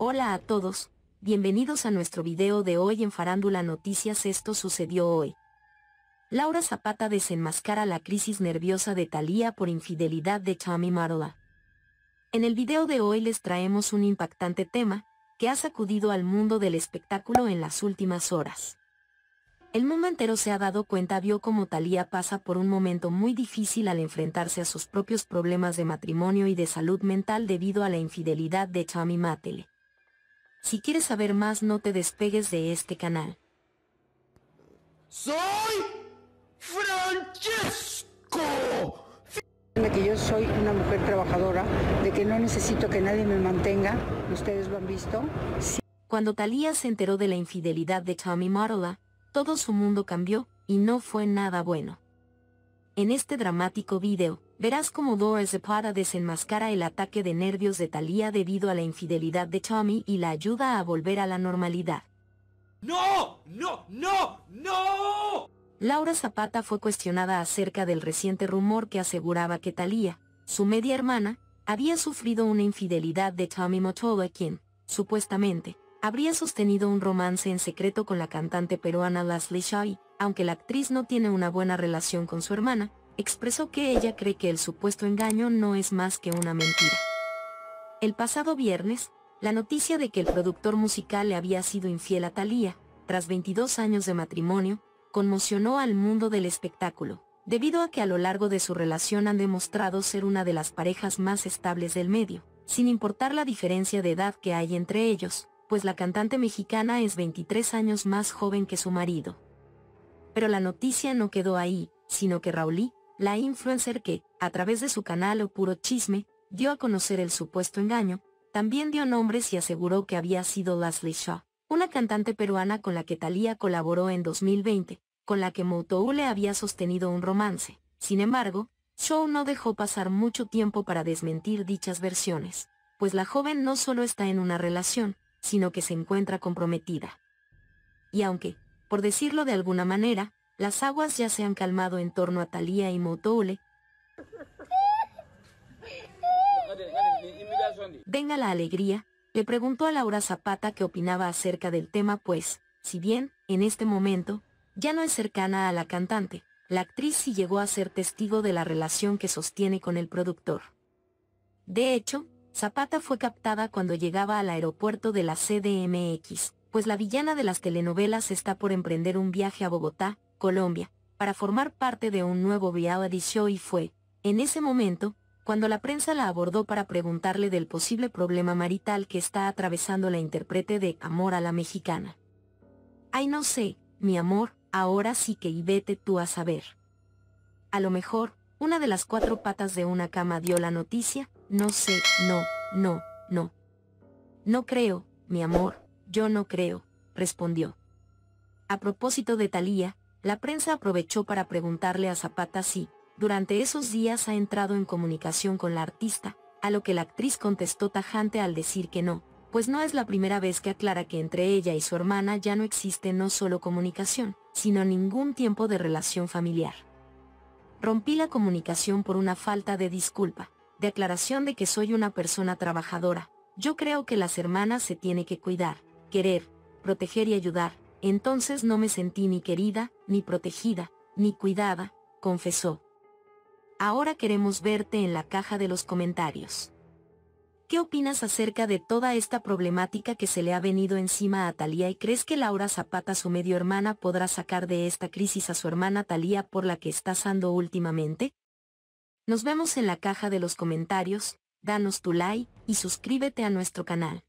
Hola a todos, bienvenidos a nuestro video de hoy en Farándula Noticias Esto sucedió hoy. Laura Zapata desenmascara la crisis nerviosa de Thalía por infidelidad de Tommy Marola. En el video de hoy les traemos un impactante tema, que ha sacudido al mundo del espectáculo en las últimas horas. El mundo entero se ha dado cuenta vio cómo Thalía pasa por un momento muy difícil al enfrentarse a sus propios problemas de matrimonio y de salud mental debido a la infidelidad de Chami Matele. Si quieres saber más no te despegues de este canal. ¡Soy Francesco! De que yo soy una mujer trabajadora, de que no necesito que nadie me mantenga, ustedes lo han visto. Cuando Thalía se enteró de la infidelidad de Tommy Marola, todo su mundo cambió, y no fue nada bueno. En este dramático video, verás cómo Dora Zapata desenmascara el ataque de nervios de Thalía debido a la infidelidad de Tommy y la ayuda a volver a la normalidad. ¡No! ¡No! ¡No! ¡No! Laura Zapata fue cuestionada acerca del reciente rumor que aseguraba que Thalía, su media hermana, había sufrido una infidelidad de Tommy Motola quien, supuestamente, habría sostenido un romance en secreto con la cantante peruana Leslie Shaw aunque la actriz no tiene una buena relación con su hermana, expresó que ella cree que el supuesto engaño no es más que una mentira. El pasado viernes, la noticia de que el productor musical le había sido infiel a Thalía, tras 22 años de matrimonio, conmocionó al mundo del espectáculo, debido a que a lo largo de su relación han demostrado ser una de las parejas más estables del medio, sin importar la diferencia de edad que hay entre ellos, pues la cantante mexicana es 23 años más joven que su marido. Pero la noticia no quedó ahí, sino que Raulí, la influencer que, a través de su canal O Puro Chisme, dio a conocer el supuesto engaño, también dio nombres y aseguró que había sido Leslie Shaw, una cantante peruana con la que Thalía colaboró en 2020, con la que Moutou había sostenido un romance. Sin embargo, Shaw no dejó pasar mucho tiempo para desmentir dichas versiones, pues la joven no solo está en una relación, sino que se encuentra comprometida. Y aunque, por decirlo de alguna manera, las aguas ya se han calmado en torno a Talía y Motoule. Venga la alegría, le preguntó a Laura Zapata qué opinaba acerca del tema pues, si bien, en este momento, ya no es cercana a la cantante, la actriz sí llegó a ser testigo de la relación que sostiene con el productor. De hecho, Zapata fue captada cuando llegaba al aeropuerto de la CDMX, pues la villana de las telenovelas está por emprender un viaje a Bogotá, Colombia, para formar parte de un nuevo reality show y fue, en ese momento, cuando la prensa la abordó para preguntarle del posible problema marital que está atravesando la intérprete de Amor a la Mexicana. Ay no sé, mi amor, ahora sí que y vete tú a saber. A lo mejor, una de las cuatro patas de una cama dio la noticia, no sé, no, no, no. No creo, mi amor, yo no creo, respondió. A propósito de Talía, la prensa aprovechó para preguntarle a Zapata si, durante esos días ha entrado en comunicación con la artista, a lo que la actriz contestó tajante al decir que no, pues no es la primera vez que aclara que entre ella y su hermana ya no existe no solo comunicación, sino ningún tiempo de relación familiar. Rompí la comunicación por una falta de disculpa, de aclaración de que soy una persona trabajadora, yo creo que las hermanas se tiene que cuidar, querer, proteger y ayudar, entonces no me sentí ni querida, ni protegida, ni cuidada, confesó. Ahora queremos verte en la caja de los comentarios. ¿Qué opinas acerca de toda esta problemática que se le ha venido encima a Talía y crees que Laura Zapata, su medio hermana, podrá sacar de esta crisis a su hermana Talía por la que está sando últimamente? Nos vemos en la caja de los comentarios, danos tu like y suscríbete a nuestro canal.